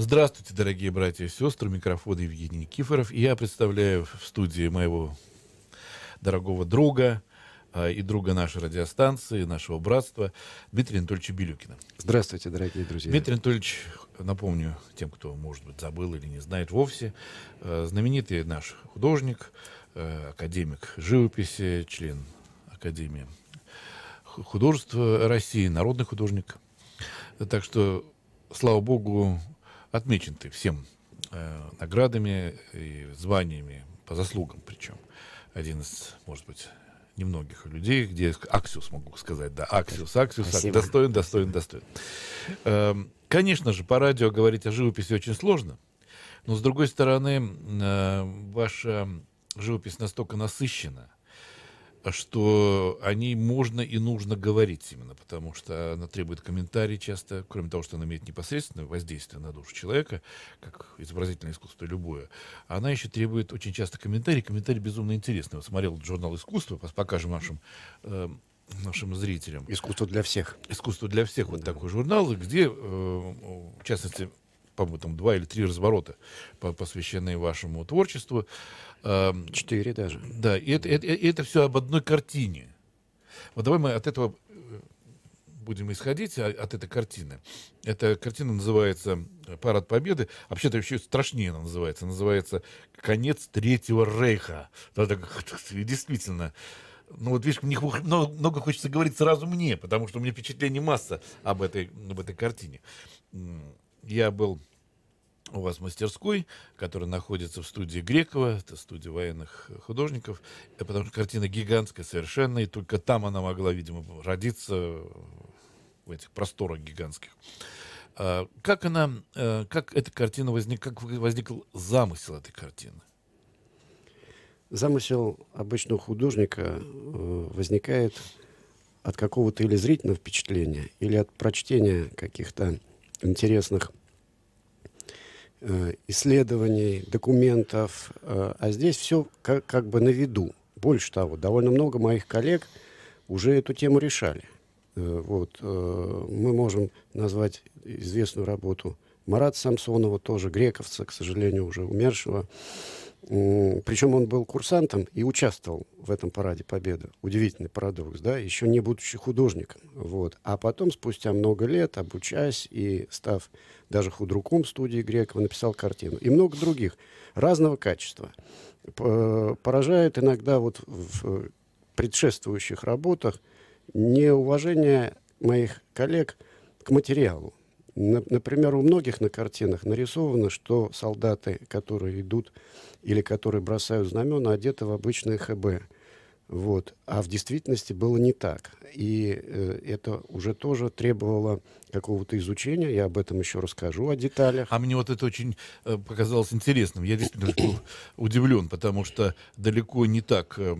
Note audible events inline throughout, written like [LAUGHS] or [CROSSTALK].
Здравствуйте, дорогие братья и сестры. Микрофон Евгений Никифоров. И я представляю в студии моего дорогого друга э, и друга нашей радиостанции, нашего братства, Дмитрия Анатольевича Белюкина. Здравствуйте, дорогие друзья. Дмитрий Анатольевич, напомню тем, кто, может быть, забыл или не знает вовсе, э, знаменитый наш художник, э, академик живописи, член Академии художества России, народный художник. Так что, слава богу, отмечен ты всем э, наградами и званиями, по заслугам причем. Один из, может быть, немногих людей, где Аксиус могу сказать, да, Аксиус, Аксиус, Спасибо. достоин, достоин, достоин. Э, конечно же, по радио говорить о живописи очень сложно, но, с другой стороны, э, ваша живопись настолько насыщена – что о ней можно и нужно говорить именно, потому что она требует комментарий часто, кроме того, что она имеет непосредственное воздействие на душу человека, как изобразительное искусство любое, она еще требует очень часто комментарий, комментарий безумно интересный. Вот смотрел журнал «Искусство», покажем нашим э, нашим зрителям. Искусство для всех. Искусство для всех, вот такой журнал, где, э, в частности, по-моему, там два или три разворота, посвященные вашему творчеству. Эм, Четыре даже. Да, и это, это, это все об одной картине. Вот давай мы от этого э, будем исходить а, от этой картины. Эта картина называется э, «Парад Победы». Вообще-то еще страшнее она называется. Называется «Конец Третьего Рейха». [LAUGHS] действительно. Ну вот видишь, мне много, хочется говорить сразу мне, потому что у меня впечатление масса об этой, об этой картине. Я был у вас мастерской, которая находится в студии Грекова, это студия военных э, художников, потому что картина гигантская совершенно, и только там она могла, видимо, родиться э, в этих просторах гигантских. А, как она, э, как эта картина возник, как возникл замысел этой картины? Замысел обычного художника возникает от какого-то или зрительного впечатления, или от прочтения каких-то интересных Э, исследований, документов, э, а здесь все как, как бы на виду. Больше того, довольно много моих коллег уже эту тему решали. Э, вот. Мы можем назвать известную работу Марата Самсонова, тоже грековца, к сожалению, уже умершего, причем он был курсантом и участвовал в этом параде Победы. Удивительный парадокс, да, еще не будучи художником. Вот. А потом, спустя много лет, обучаясь и став даже худруком студии Грекова, написал картину. И много других, разного качества. Поражает иногда вот в предшествующих работах неуважение моих коллег к материалу. Например, у многих на картинах нарисовано, что солдаты, которые идут или которые бросают знамена, одеты в обычные ХБ. Вот. А в действительности было не так. И э, это уже тоже требовало какого-то изучения. Я об этом еще расскажу, о деталях. А мне вот это очень э, показалось интересным. Я действительно был удивлен, потому что далеко не так, э,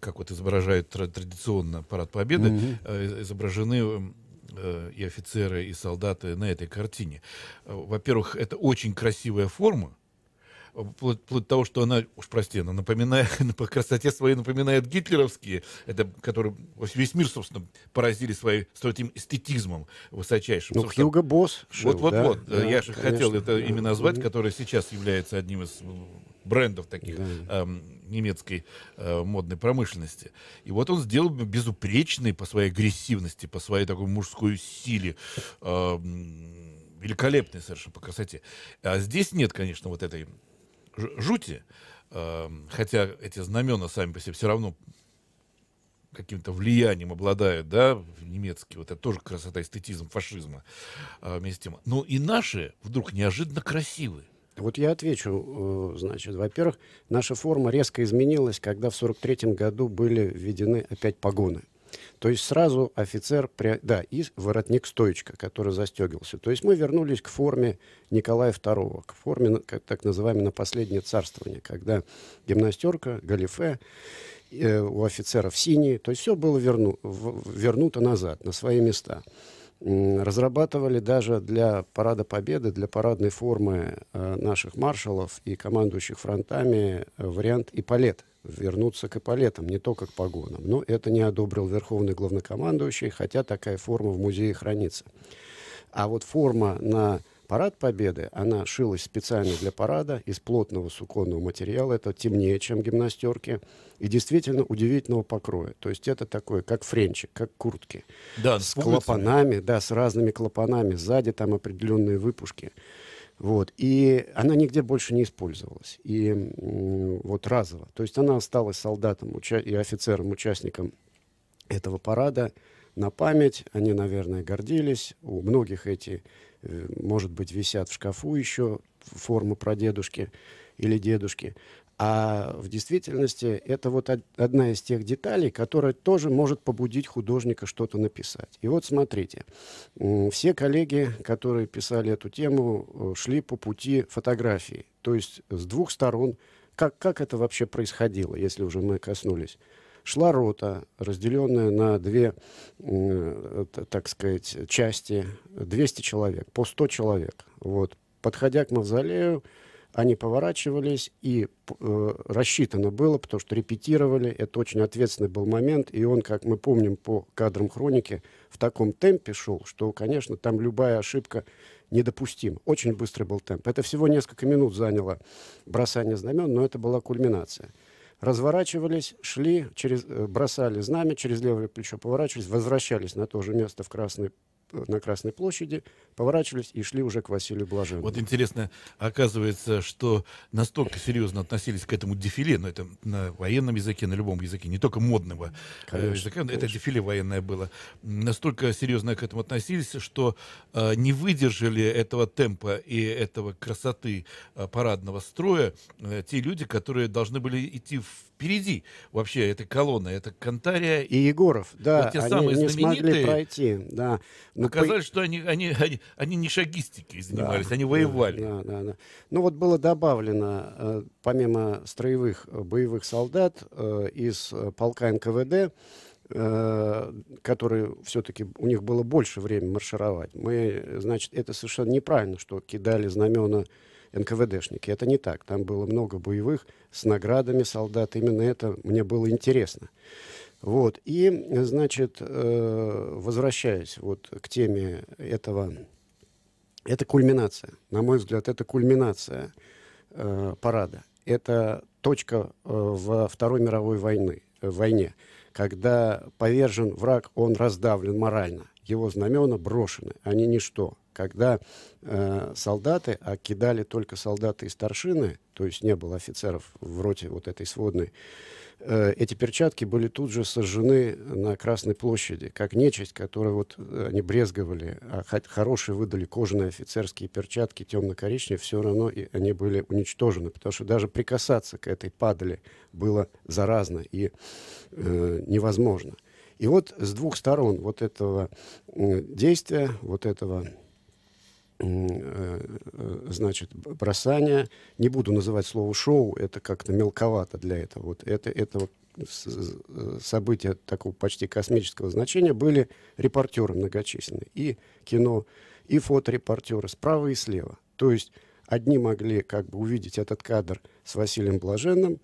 как вот изображает традиционно Парад Победы, э, изображены эм, Э, и офицеры, и солдаты на этой картине. Э, во-первых, это очень красивая форма, вплоть, вплоть того, что она, уж прости, она напоминает, [LAUGHS] по красоте своей напоминает гитлеровские, это, которые весь мир, собственно, поразили своей, своим эстетизмом высочайшим. Ну, Хьюго Босс. Вот-вот-вот, да? вот, да, я же хотел это именно назвать, который сейчас является одним из брендов таких да. эм, немецкой э, модной промышленности. И вот он сделал безупречный по своей агрессивности, по своей такой мужской силе, э, великолепный совершенно по красоте. А здесь нет, конечно, вот этой жути, э, хотя эти знамена сами по себе все равно каким-то влиянием обладают, да, немецкие, вот это тоже красота, эстетизм фашизма э, вместе с тем. Но и наши вдруг неожиданно красивые. Вот я отвечу. Э, значит, во-первых, наша форма резко изменилась, когда в 1943 году были введены опять погоны. То есть сразу офицер, да, и воротник стоечка, который застегивался. То есть мы вернулись к форме Николая II, к форме так называемой на последнее царствование, когда гимнастерка, галифе, э, у офицеров синие. То есть все было верну, вернуто назад, на свои места разрабатывали даже для Парада Победы, для парадной формы э, наших маршалов и командующих фронтами э, вариант «Ипполет», вернуться к эполетам, не только к погонам. Но это не одобрил верховный главнокомандующий, хотя такая форма в музее хранится. А вот форма на Парад Победы, она шилась специально для парада из плотного суконного материала, это темнее, чем гимнастерки, и действительно удивительного покроя. То есть это такое, как френчик, как куртки. Да, с клапанами, да, с разными клапанами, сзади там определенные выпушки. Вот. И она нигде больше не использовалась. И вот разово. То есть она осталась солдатом и офицером, участником этого парада на память. Они, наверное, гордились. У многих эти Э, может быть, висят в шкафу еще формы прадедушки или дедушки. А в действительности это вот одна из тех деталей, которая тоже может побудить художника что-то написать. И вот смотрите, все коллеги, которые писали эту тему, э, шли по пути фотографии. То есть с двух сторон. Как, как это вообще происходило, если уже мы коснулись шла рота, разделенная на две, э, так сказать, части, 200 человек, по 100 человек. Вот. Подходя к мавзолею, они поворачивались, и э, рассчитано было, потому что репетировали, это очень ответственный был момент, и он, как мы помним по кадрам хроники, в таком темпе шел, что, конечно, там любая ошибка недопустима. Очень быстрый был темп. Это всего несколько минут заняло бросание знамен, но это была кульминация разворачивались, шли, через, э, бросали знамя, через левое плечо поворачивались, возвращались на то же место в красный на Красной площади, поворачивались и шли уже к Василию Блаженному. Вот интересно, оказывается, что настолько серьезно относились к этому дефиле, но ну, это на военном языке, на любом языке, не только модного э, конечно, языка, конечно. это дефиле военное было, настолько серьезно к этому относились, что э, не выдержали этого темпа и этого красоты э, парадного строя э, те люди, которые должны были идти в впереди вообще этой колонны. Это Кантария и Егоров. Да, вот те они самые не смогли пройти. Да. Но оказалось, по... что они, они, они, они не шагистики занимались, да, они воевали. Да, да, да. Ну вот было добавлено, э, помимо строевых э, боевых солдат э, из полка НКВД, которые все-таки у них было больше времени маршировать. Мы, значит, это совершенно неправильно, что кидали знамена НКВДшники. Это не так. Там было много боевых с наградами солдат. Именно это мне было интересно. Вот. И, значит, э, возвращаясь вот к теме этого, это кульминация. На мой взгляд, это кульминация э, парада. Это точка э, во Второй мировой войны, войне, когда повержен враг, он раздавлен морально. Его знамена брошены, они ничто когда э, солдаты, а кидали только солдаты и старшины, то есть не было офицеров в роте вот этой сводной, э, эти перчатки были тут же сожжены на Красной площади, как нечисть, которой вот э, они брезговали, а хоть хорошие выдали кожаные офицерские перчатки темно-коричневые, все равно и они были уничтожены, потому что даже прикасаться к этой падали было заразно и э, невозможно. И вот с двух сторон вот этого э, действия, вот этого Э, значит, бросания. Не буду называть слово шоу, это как-то мелковато для этого. Вот это, это вот события такого почти космического значения были репортеры многочисленные. И кино, и фоторепортеры справа и слева. То есть одни могли как бы увидеть этот кадр с Василием Блаженным,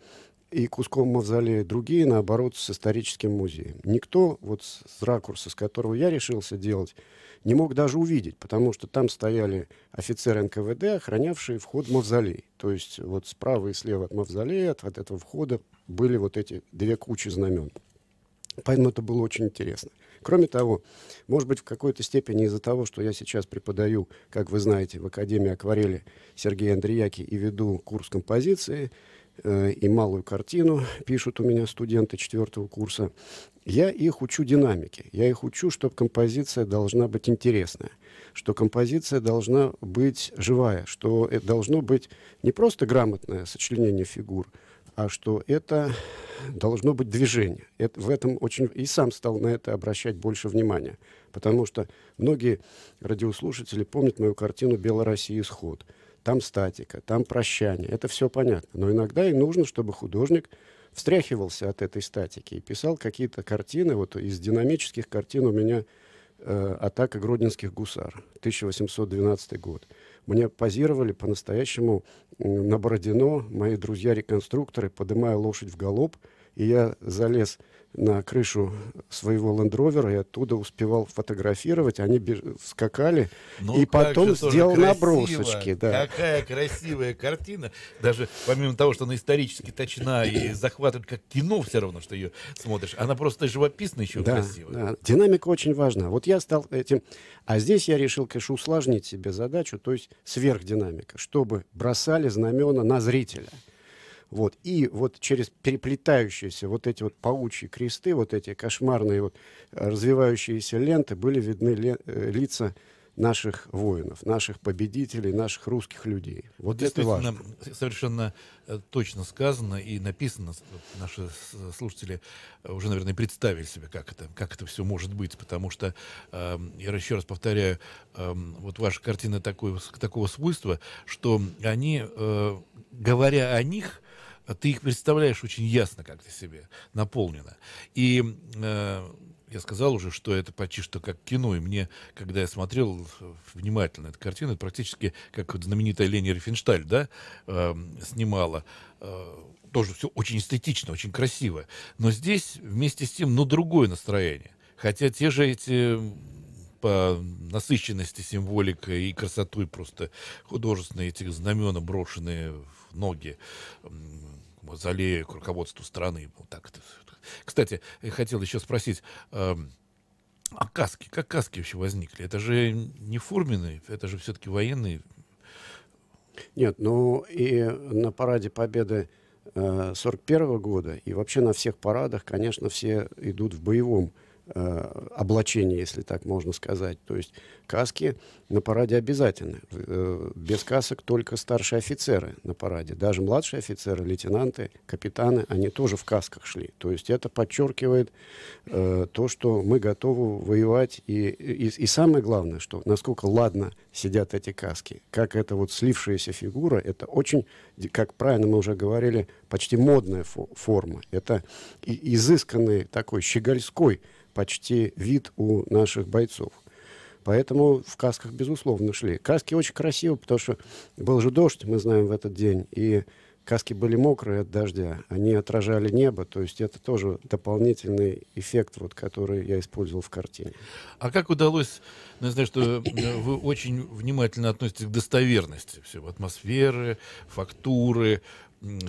и куском мавзолея, другие, наоборот, с историческим музеем. Никто вот с ракурса, с которого я решился делать, не мог даже увидеть, потому что там стояли офицеры НКВД, охранявшие вход в мавзолей. То есть вот справа и слева от мавзолея, от, от этого входа, были вот эти две кучи знамен. Поэтому это было очень интересно. Кроме того, может быть, в какой-то степени из-за того, что я сейчас преподаю, как вы знаете, в Академии акварели Сергея Андреяки и веду курс композиции, Э, и малую картину, пишут у меня студенты четвертого курса. Я их учу динамике, я их учу, что композиция должна быть интересная, что композиция должна быть живая, что это должно быть не просто грамотное сочленение фигур, а что это должно быть движение. Это, в этом очень и сам стал на это обращать больше внимания, потому что многие радиослушатели помнят мою картину «Белороссия. Исход», там статика, там прощание. Это все понятно. Но иногда и нужно, чтобы художник встряхивался от этой статики и писал какие-то картины. Вот из динамических картин у меня э, «Атака гродненских гусар», 1812 год. Мне позировали по-настоящему на Бородино мои друзья-реконструкторы, поднимая лошадь в галоп, и я залез на крышу своего лендровера и оттуда успевал фотографировать. Они беж... скакали ну, и потом сделал красиво, набросочки. Да. Какая красивая картина. Даже помимо того, что она исторически точна и захватывает как кино все равно, что ее смотришь. Она просто живописна еще да, красивая. Да. Динамика очень важна. Вот я стал этим... А здесь я решил, конечно, усложнить себе задачу, то есть сверхдинамика, чтобы бросали знамена на зрителя. Вот. И вот через переплетающиеся вот эти вот паучьи кресты, вот эти кошмарные вот э, развивающиеся ленты, были видны ли, э, лица наших воинов, наших победителей, наших русских людей. Вот это важно. Совершенно э, точно сказано и написано. Наши слушатели уже, наверное, представили себе, как это, как это все может быть, потому что, э, я еще раз повторяю, э, вот ваша картина такой, такого свойства, что они, э, говоря о них, а ты их представляешь очень ясно как-то себе, наполнено. И э, я сказал уже, что это почти что как кино, и мне, когда я смотрел внимательно эту картину, это практически как вот знаменитая Лени Рифеншталь, да, э, снимала, э, тоже все очень эстетично, очень красиво. Но здесь вместе с тем, ну, другое настроение. Хотя те же эти по насыщенности символика и красотой просто художественные этих знамена, брошенные в ноги мавзолею, к руководству страны. Вот так это. Кстати, я хотел еще спросить, эм, а каски, как каски вообще возникли? Это же не фурменные, это же все-таки военные. Нет, ну и на параде Победы 1941 э, года и вообще на всех парадах, конечно, все идут в боевом Э, облачение, если так можно сказать. То есть каски на параде обязательны. Э, без касок только старшие офицеры на параде. Даже младшие офицеры, лейтенанты, капитаны, они тоже в касках шли. То есть это подчеркивает э, то, что мы готовы воевать. И, и, и самое главное, что насколько ладно сидят эти каски. Как эта вот слившаяся фигура, это очень, как правильно мы уже говорили, почти модная фо форма. Это изысканный такой щегольской почти вид у наших бойцов. Поэтому в касках, безусловно, шли. Каски очень красиво, потому что был же дождь, мы знаем, в этот день. И каски были мокрые от дождя, они отражали небо, то есть это тоже дополнительный эффект, вот, который я использовал в картине. А как удалось, ну, я знаю, что э, вы очень внимательно относитесь к достоверности всего, атмосферы, фактуры,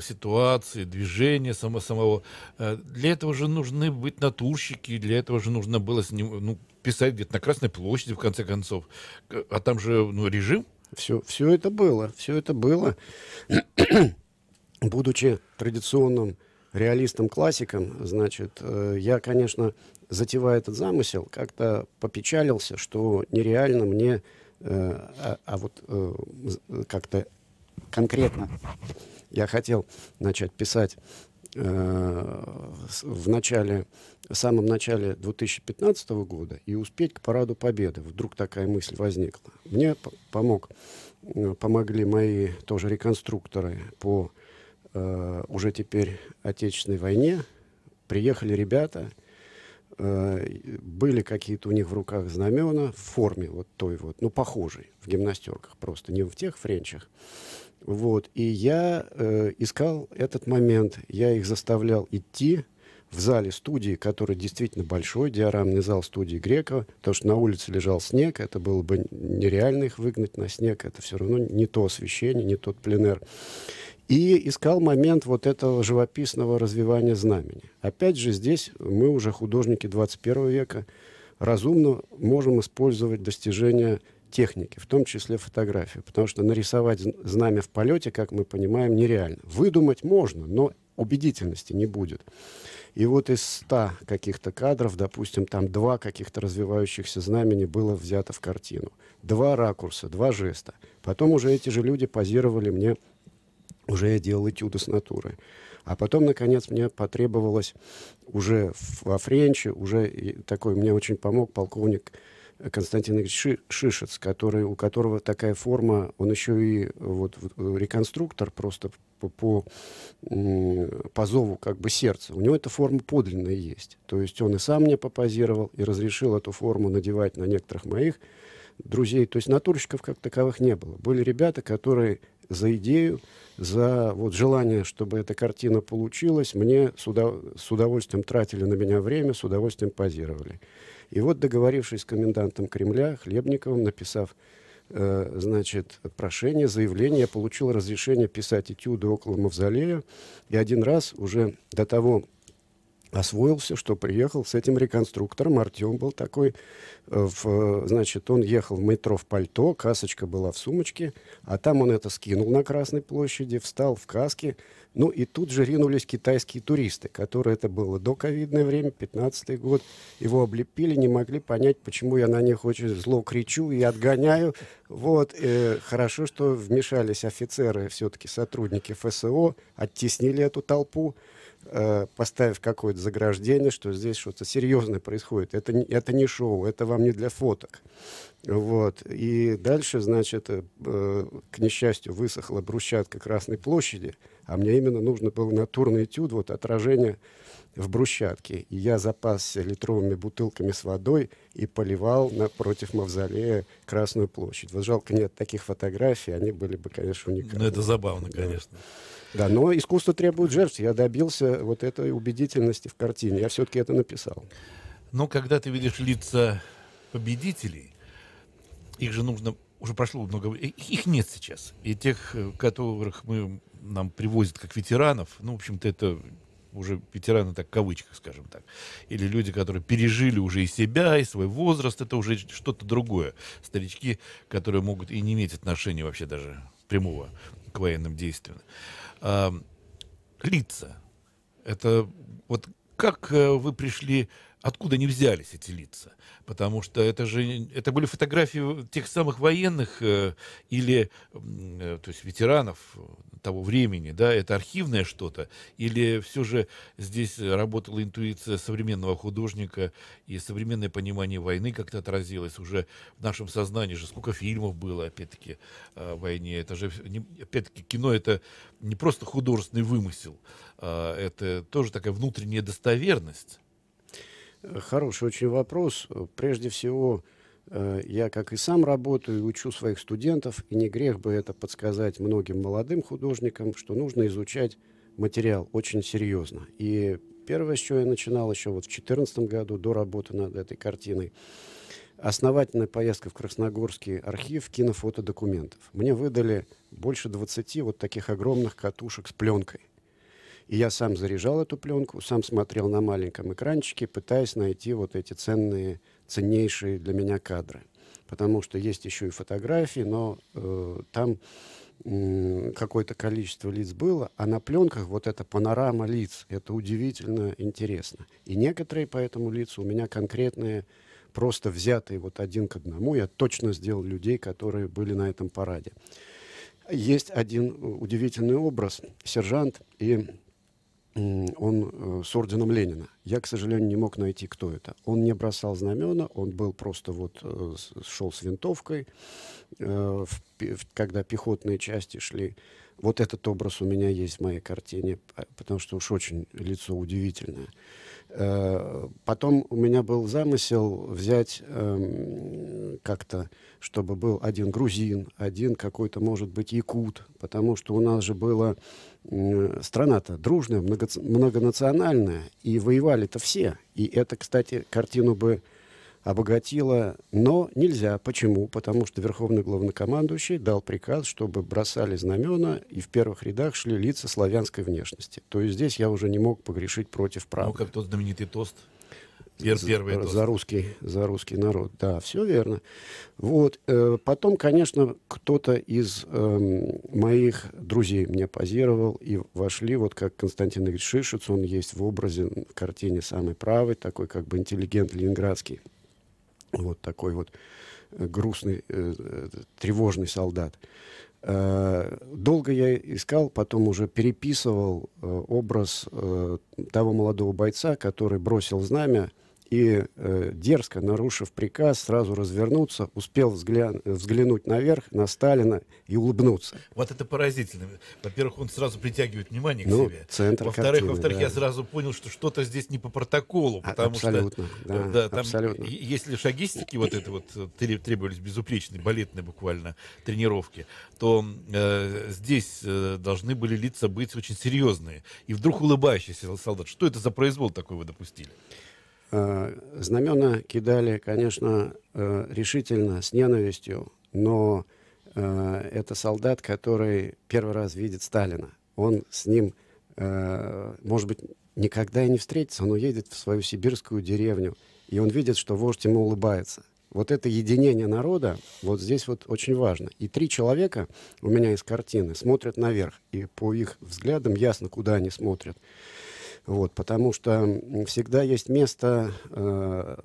ситуации, движения само самого. Э, для этого же нужны быть натурщики, для этого же нужно было с ним, ну, писать где-то на Красной площади, в конце концов. А там же ну, режим. Все, все это было, все это было. Будучи традиционным реалистом-классиком, значит, э, я, конечно, затевая этот замысел, как-то попечалился, что нереально мне, э, а, а вот как-то конкретно я хотел начать писать э, в начале, в самом начале 2015 года и успеть к параду Победы. Вдруг такая мысль возникла. Мне помог, э, помогли мои тоже реконструкторы по э, уже теперь Отечественной войне. Приехали ребята, э, были какие-то у них в руках знамена в форме вот той вот, ну, похожей, в гимнастерках просто, не в тех френчах, вот. И я э, искал этот момент. Я их заставлял идти в зале студии, который действительно большой, диорамный зал студии Грекова, потому что на улице лежал снег, это было бы нереально их выгнать на снег, это все равно не то освещение, не тот пленер. И искал момент вот этого живописного развивания знамени. Опять же, здесь мы уже художники 21 века, разумно можем использовать достижения техники, в том числе фотографию, потому что нарисовать знамя в полете, как мы понимаем, нереально. Выдумать можно, но убедительности не будет. И вот из ста каких-то кадров, допустим, там два каких-то развивающихся знамени было взято в картину. Два ракурса, два жеста. Потом уже эти же люди позировали мне, уже я делал этюды с натуры. А потом, наконец, мне потребовалось уже во Френче, уже такой мне очень помог полковник Константин Игоревич Шишец, который, у которого такая форма, он еще и вот, э, реконструктор просто по, по, по зову как бы сердца. У него эта форма подлинная есть. То есть он и сам мне попозировал, и разрешил эту форму надевать на некоторых моих друзей. То есть натурщиков как таковых не было. Были ребята, которые за идею, за вот желание, чтобы эта картина получилась, мне с, удов... с удовольствием тратили на меня время, с удовольствием позировали. И вот, договорившись с комендантом Кремля, Хлебниковым, написав э, значит, прошение, заявление, я получил разрешение писать этюды около мавзолея. И один раз уже до того освоился, что приехал с этим реконструктором. Артем был такой. Э, в, значит, он ехал в метро в пальто, касочка была в сумочке, а там он это скинул на Красной площади, встал в каске, ну и тут же ринулись китайские туристы, которые это было до ковидное время, 15 год. Его облепили, не могли понять, почему я на них очень зло кричу и отгоняю. Вот. Э, хорошо, что вмешались офицеры, все-таки сотрудники ФСО, оттеснили эту толпу. Э, поставив какое-то заграждение, что здесь что-то серьезное происходит. Это, это не шоу, это вам не для фоток. Вот. И дальше, значит, э, к несчастью, высохла брусчатка Красной площади, а мне именно нужно было натурный этюд, вот отражение в брусчатке. И я запасся литровыми бутылками с водой и поливал напротив мавзолея Красную площадь. Вот жалко, нет таких фотографий, они были бы, конечно, уникальны. Ну, это забавно, конечно. Да. Да, но искусство требует жертв. Я добился вот этой убедительности в картине. Я все-таки это написал. Но когда ты видишь лица победителей, их же нужно уже прошло много их нет сейчас. И тех, э, которых мы нам привозят как ветеранов, ну, в общем-то, это уже ветераны, так, кавычках, скажем так, или люди, которые пережили уже и себя, и свой возраст, это уже что-то другое. Старички, которые могут и не иметь отношения вообще даже прямого к военным действиям. Эм, лица. Это вот как э, вы пришли откуда они взялись, эти лица. Потому что это же это были фотографии тех самых военных э, или э, то есть ветеранов того времени, да, это архивное что-то, или все же здесь работала интуиция современного художника и современное понимание войны как-то отразилось уже в нашем сознании же, сколько фильмов было, опять-таки, о войне. Это же, опять-таки, кино — это не просто художественный вымысел, а это тоже такая внутренняя достоверность, Хороший очень вопрос. Прежде всего, э, я, как и сам работаю, учу своих студентов, и не грех бы это подсказать многим молодым художникам, что нужно изучать материал очень серьезно. И первое, с чего я начинал еще вот в 2014 году, до работы над этой картиной, основательная поездка в Красногорский архив кинофотодокументов. Мне выдали больше 20 вот таких огромных катушек с пленкой. И я сам заряжал эту пленку, сам смотрел на маленьком экранчике, пытаясь найти вот эти ценные, ценнейшие для меня кадры. Потому что есть еще и фотографии, но э, там какое-то количество лиц было, а на пленках вот эта панорама лиц, это удивительно интересно. И некоторые поэтому лица у меня конкретные, просто взятые вот один к одному. Я точно сделал людей, которые были на этом параде. Есть один э, удивительный образ. Сержант и он э, с орденом Ленина. Я, к сожалению, не мог найти, кто это. Он не бросал знамена, он был просто вот, э, шел с винтовкой, э, когда пехотные части шли. Вот этот образ у меня есть в моей картине, потому что уж очень лицо удивительное. Потом у меня был замысел взять эм, как-то чтобы был один грузин, один какой-то, может быть, якут, потому что у нас же была э, страна-то дружная, много, многонациональная, и воевали-то все. И это, кстати, картину бы обогатило, но нельзя. Почему? Потому что верховный главнокомандующий дал приказ, чтобы бросали знамена, и в первых рядах шли лица славянской внешности. То есть здесь я уже не мог погрешить против права. Ну, как тот знаменитый тост – Пер первый за, за русский, за русский народ. Да, все верно. Вот. Э, потом, конечно, кто-то из э, моих друзей мне позировал и вошли, вот как Константин Игорь Шишец, он есть в образе, в картине «Самый правый», такой как бы интеллигент ленинградский. Вот такой вот э, грустный, э, э, тревожный солдат. Долго я искал, потом уже переписывал образ того молодого бойца, который бросил знамя и, э, дерзко нарушив приказ, сразу развернуться, успел взгля... взглянуть наверх на Сталина и улыбнуться. Вот это поразительно. Во-первых, он сразу притягивает внимание к ну, себе. Центр во-вторых, картины, во-вторых, да. я сразу понял, что что-то здесь не по протоколу, а, потому абсолютно, что да, э, да, там, абсолютно. если шагистики вот это вот э, требовались безупречные, балетные буквально тренировки, то э, здесь э, должны были лица быть очень серьезные. И вдруг улыбающийся солдат. Что это за произвол такой вы допустили? Э, знамена кидали, конечно, э, решительно, с ненавистью, но э, это солдат, который первый раз видит Сталина. Он с ним, может быть, никогда и не встретится, Он едет в свою сибирскую деревню, и он видит, что вождь ему улыбается. Вот это единение народа, вот здесь вот очень важно. И три человека у меня из картины смотрят наверх, и по их взглядам ясно, куда они смотрят. Вот, потому что всегда есть место э,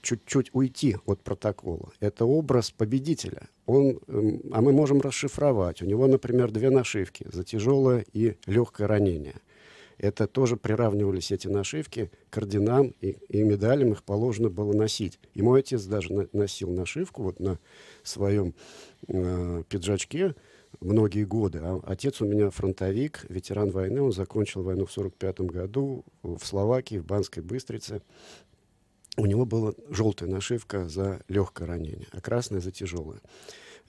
чуть-чуть уйти от протокола. Это образ победителя. Он, э, а мы можем расшифровать. У него, например, две нашивки за тяжелое и легкое ранение. Это тоже приравнивались эти нашивки к орденам и, и медалям их положено было носить. И мой отец даже на, носил нашивку вот на своем э, пиджачке многие годы. А отец у меня фронтовик, ветеран войны. Он закончил войну в 1945 году в Словакии, в Банской Быстрице. У него была желтая нашивка за легкое ранение, а красная за тяжелое.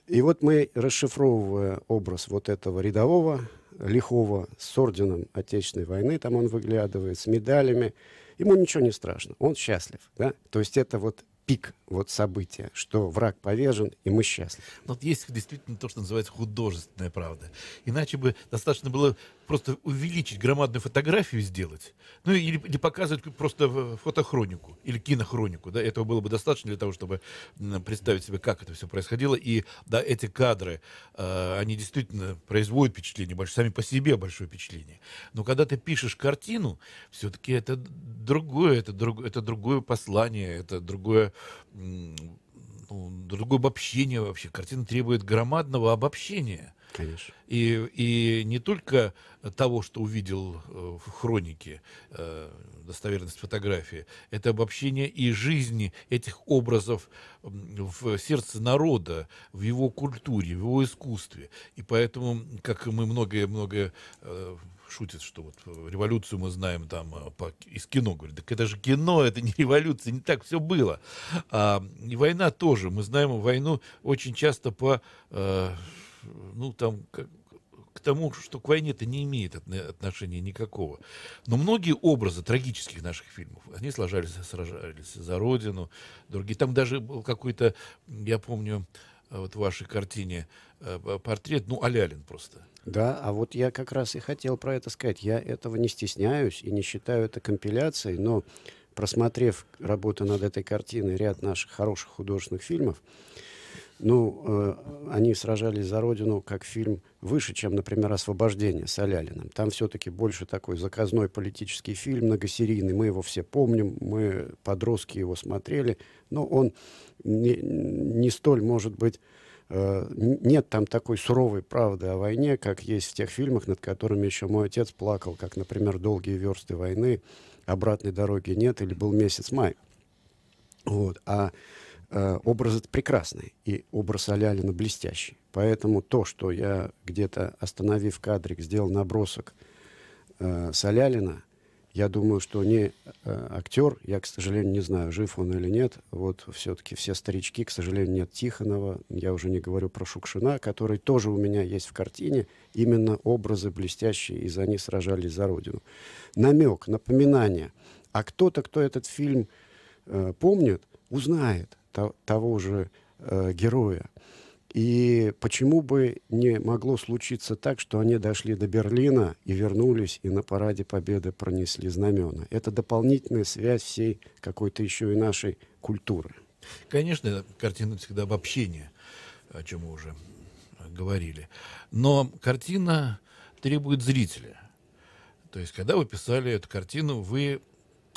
И вот мы, расшифровывая образ вот этого рядового, лихого, с орденом Отечественной войны, там он выглядывает, с медалями, ему ничего не страшно, он счастлив. Да? То есть это вот пик вот события, что враг повержен, и мы счастливы. Но вот есть действительно то, что называется художественная правда. Иначе бы достаточно было просто увеличить громадную фотографию сделать, ну или, или показывать просто фотохронику или кинохронику, да, этого было бы достаточно для того, чтобы представить себе, как это все происходило, и да, эти кадры, э, они действительно производят впечатление больше сами по себе большое впечатление. Но когда ты пишешь картину, все-таки это другое, это, друг, это другое послание, это другое ну, другого обобщения вообще. Картина требует громадного обобщения. Конечно. И, и не только того, что увидел э, в хронике, э, достоверность фотографии, это обобщение и жизни этих образов в сердце народа, в его культуре, в его искусстве. И поэтому, как мы многое-многое э, шутит, что вот э, революцию мы знаем там э, по, из кино. Говорит, так это же кино, это не революция, не так все было. А, и война тоже. Мы знаем войну очень часто по, э, ну там, как, к тому, что к войне это не имеет отношения никакого. Но многие образы трагических наших фильмов, они сложались, сражались за родину, другие. Там даже был какой-то, я помню, э, Э, вот в вашей картине э, портрет, ну, Алялин просто. Да, а вот я как раз и хотел про это сказать. Я этого не стесняюсь и не считаю это компиляцией, но просмотрев работу над этой картиной, ряд наших хороших художественных фильмов, ну, э, они сражались за родину как фильм выше, чем, например, «Освобождение» с Аляliным. Там все-таки больше такой заказной политический фильм, многосерийный. Мы его все помним, мы подростки его смотрели. Но он не, не столь, может быть, э, нет там такой суровой правды о войне, как есть в тех фильмах, над которыми еще мой отец плакал, как, например, «Долгие версты войны», «Обратной дороги нет» или «Был месяц май». Вот. А э, образ прекрасный, и образ Алялина блестящий. Поэтому то, что я где-то, остановив кадрик, сделал набросок э, Солялина, я думаю, что не э, актер, я, к сожалению, не знаю, жив он или нет. Вот все-таки все старички, к сожалению, нет Тихонова. Я уже не говорю про Шукшина, который тоже у меня есть в картине. Именно образы блестящие, и за них сражались за Родину. Намек, напоминание. А кто-то, кто этот фильм э, помнит, узнает того же э, героя. И почему бы не могло случиться так, что они дошли до Берлина и вернулись, и на параде Победы пронесли знамена? Это дополнительная связь всей какой-то еще и нашей культуры. Конечно, картина всегда обобщение, о чем мы уже говорили. Но картина требует зрителя. То есть, когда вы писали эту картину, вы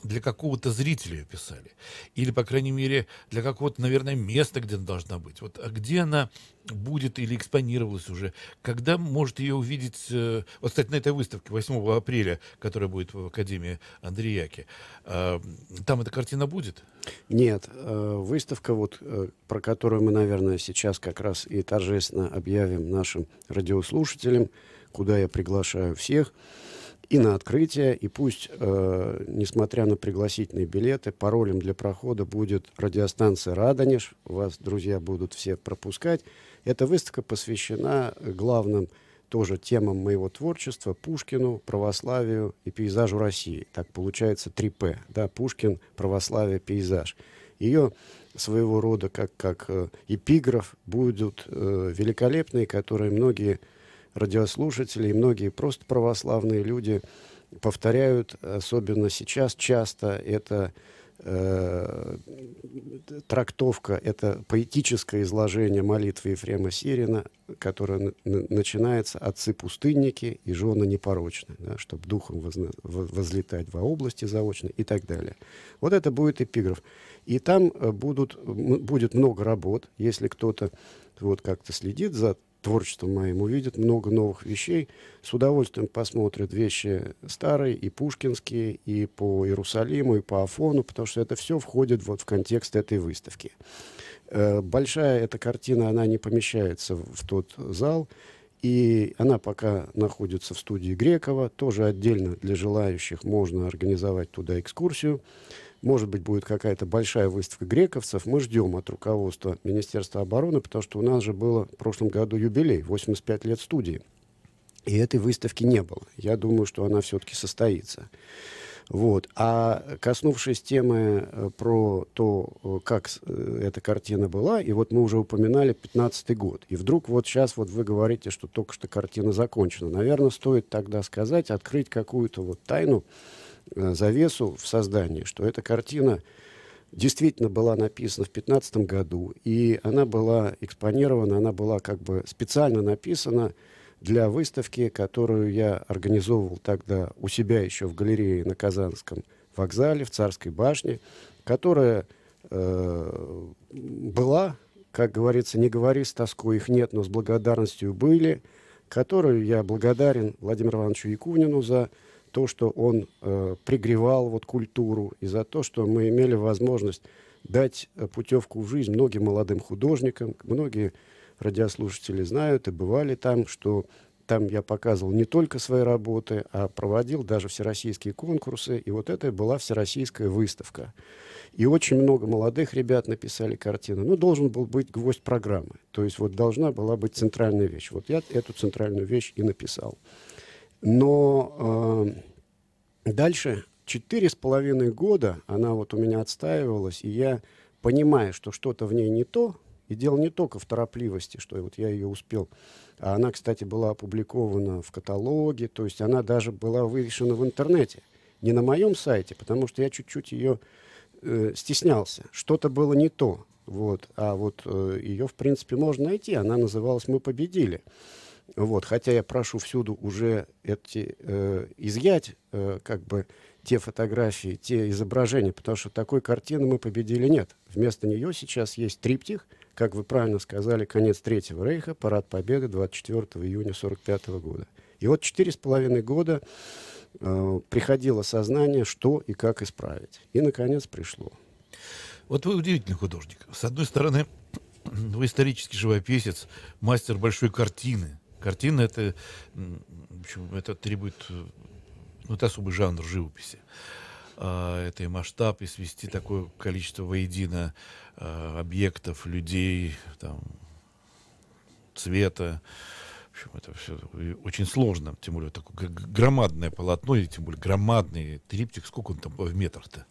для какого-то зрителя ее писали. Или, по крайней мере, для какого-то, наверное, места, где она должна быть. Вот, а где она будет или экспонировалась уже? Когда может ее увидеть... Э, вот, кстати, на этой выставке 8 апреля, которая будет в Академии Андреяки, а, там эта картина будет? Нет. Э, выставка, вот, э, про которую мы, наверное, сейчас как раз и торжественно объявим нашим радиослушателям, куда я приглашаю всех, и на открытие. И пусть, э, несмотря на пригласительные билеты, паролем для прохода будет радиостанция «Радонеж». Вас, друзья, будут все пропускать. Эта выставка посвящена главным тоже темам моего творчества – Пушкину, православию и пейзажу России. Так получается 3П. Да, Пушкин, православие, пейзаж. Ее своего рода как, как э, эпиграф будут э, великолепные, которые многие радиослушатели и многие просто православные люди повторяют, особенно сейчас часто, это э, трактовка, это поэтическое изложение молитвы Ефрема Сирина, которая начинается «Отцы пустынники и жены непорочны», да, чтобы духом возлетать во области заочно и так далее. Вот это будет эпиграф. И там э, будут, будет много работ, если кто-то вот как-то следит за творчеством моим увидят много новых вещей, с удовольствием посмотрят вещи старые, и пушкинские, и по Иерусалиму, и по Афону, потому что это все входит вот в контекст этой выставки. Э, большая эта картина, она не помещается в тот зал, и она пока находится в студии Грекова, тоже отдельно для желающих можно организовать туда экскурсию. Может быть, будет какая-то большая выставка грековцев. Мы ждем от руководства Министерства обороны, потому что у нас же было в прошлом году юбилей, 85 лет студии. И этой выставки не было. Я думаю, что она все-таки состоится. Вот. А коснувшись темы э, про то, э, как э, эта картина была, и вот мы уже упоминали 15 год, и вдруг вот сейчас вот вы говорите, что только что картина закончена. Наверное, стоит тогда сказать, открыть какую-то вот тайну, Э, завесу в создании, что эта картина действительно была написана в 2015 году, и она была экспонирована, она была как бы специально написана для выставки, которую я организовывал тогда у себя еще в галерее на Казанском вокзале, в Царской башне, которая э, была, как говорится, не говори с тоской, их нет, но с благодарностью были, которую я благодарен Владимиру Ивановичу Якунину за то, что он э, пригревал вот культуру, и за то, что мы имели возможность дать э, путевку в жизнь многим молодым художникам. Многие радиослушатели знают и бывали там, что там я показывал не только свои работы, а проводил даже всероссийские конкурсы. И вот это была всероссийская выставка. И очень много молодых ребят написали картины. Ну, должен был быть гвоздь программы. То есть вот должна была быть центральная вещь. Вот я эту центральную вещь и написал. Но э, дальше четыре с половиной года она вот у меня отстаивалась, и я понимаю, что что-то в ней не то, и дело не только в торопливости, что вот я ее успел. А она, кстати, была опубликована в каталоге, то есть она даже была вывешена в интернете. Не на моем сайте, потому что я чуть-чуть ее э, стеснялся. Что-то было не то. Вот. А вот э, ее, в принципе, можно найти. Она называлась «Мы победили». Вот, хотя я прошу всюду уже эти, э, изъять э, как бы те фотографии, те изображения, потому что такой картины мы победили нет. Вместо нее сейчас есть триптих, как вы правильно сказали, конец Третьего Рейха, Парад Победы 24 июня 1945 года. И вот четыре с половиной года э, приходило сознание, что и как исправить. И, наконец, пришло. Вот вы удивительный художник. С одной стороны, [CLEARS THROAT] вы исторический живописец, мастер большой картины, Картина это, в общем, это требует э, ну, это особый жанр живописи. А, это и масштаб, и свести такое количество воедино а, объектов, людей, там, цвета. В общем, это все очень сложно, тем более такое громадное полотно, и тем более громадный триптик, сколько он там в метрах-то?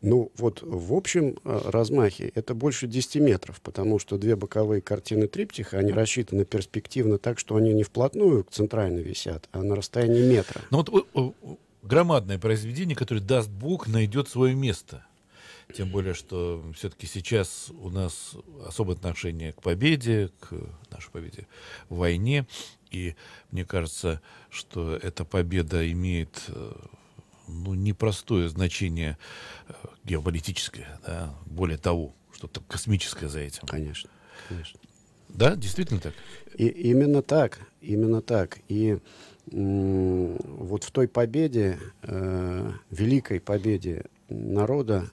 Ну, вот в общем э, размахе это больше 10 метров, потому что две боковые картины триптиха, они рассчитаны перспективно так, что они не вплотную к центральной висят, а на расстоянии метра. Ну вот громадное произведение, которое, даст Бог, найдет свое место. Тем более, что все-таки сейчас у нас особое отношение к победе, к нашей победе в войне. И мне кажется, что эта победа имеет э, ну, непростое значение э, геополитическое, да? более того, что-то космическое за этим. Конечно, конечно. Да, действительно так? И, именно так, именно так. И вот в той победе, э, великой победе народа,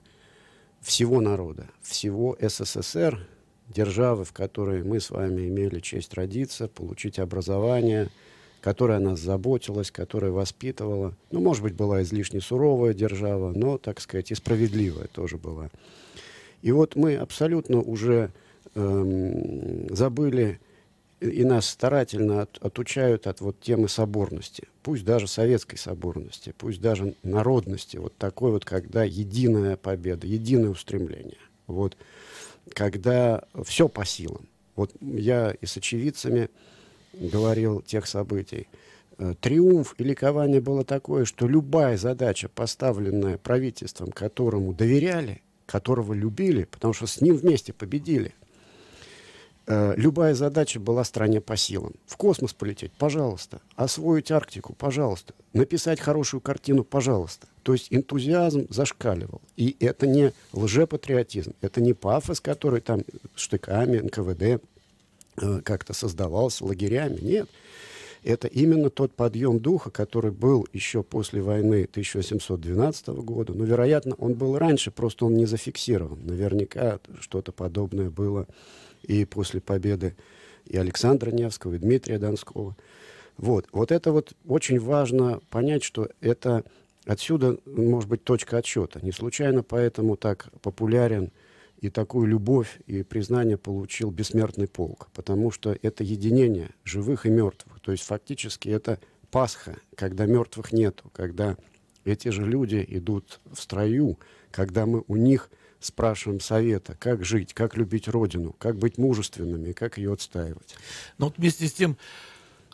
всего народа, всего СССР, державы, в которой мы с вами имели честь родиться, получить образование – которая нас заботилась, которая воспитывала. Ну, может быть, была излишне суровая держава, но, так сказать, и справедливая тоже была. И вот мы абсолютно уже эм, забыли и нас старательно от, отучают от вот темы соборности, пусть даже советской соборности, пусть даже народности, вот такой вот, когда единая победа, единое устремление, вот, когда все по силам. Вот я и с очевидцами говорил тех событий. Э, триумф и ликование было такое, что любая задача, поставленная правительством, которому доверяли, которого любили, потому что с ним вместе победили, э, любая задача была стране по силам. В космос полететь, пожалуйста. Освоить Арктику, пожалуйста. Написать хорошую картину, пожалуйста. То есть энтузиазм зашкаливал. И это не лжепатриотизм, это не пафос, который там штыками, НКВД Э, как-то создавался лагерями. Нет. Это именно тот подъем духа, который был еще после войны 1812 года. Но, ну, вероятно, он был раньше, просто он не зафиксирован. Наверняка что-то подобное было и после победы и Александра Невского, и Дмитрия Донского. Вот, вот это вот очень важно понять, что это отсюда, может быть, точка отсчета. Не случайно поэтому так популярен э, и такую любовь и признание получил бессмертный полк, потому что это единение живых и мертвых. То есть фактически это Пасха, когда мертвых нету, когда эти же люди идут в строю, когда мы у них спрашиваем совета, как жить, как любить Родину, как быть мужественными, как ее отстаивать. Но вот вместе с тем,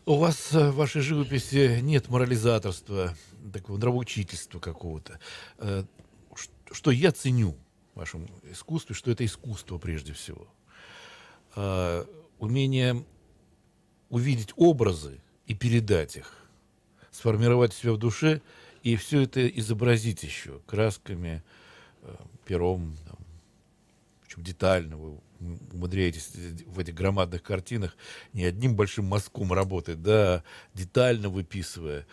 у вас э, в вашей живописи нет морализаторства, такого нравоучительства какого-то, э, что я ценю – вашем искусстве, что это искусство прежде всего. Э, умение увидеть образы и передать их, сформировать себя в душе и все это изобразить еще красками, э, пером, там, причем детально вы умудряетесь в этих громадных картинах не одним большим мазком работать, да, а детально выписывая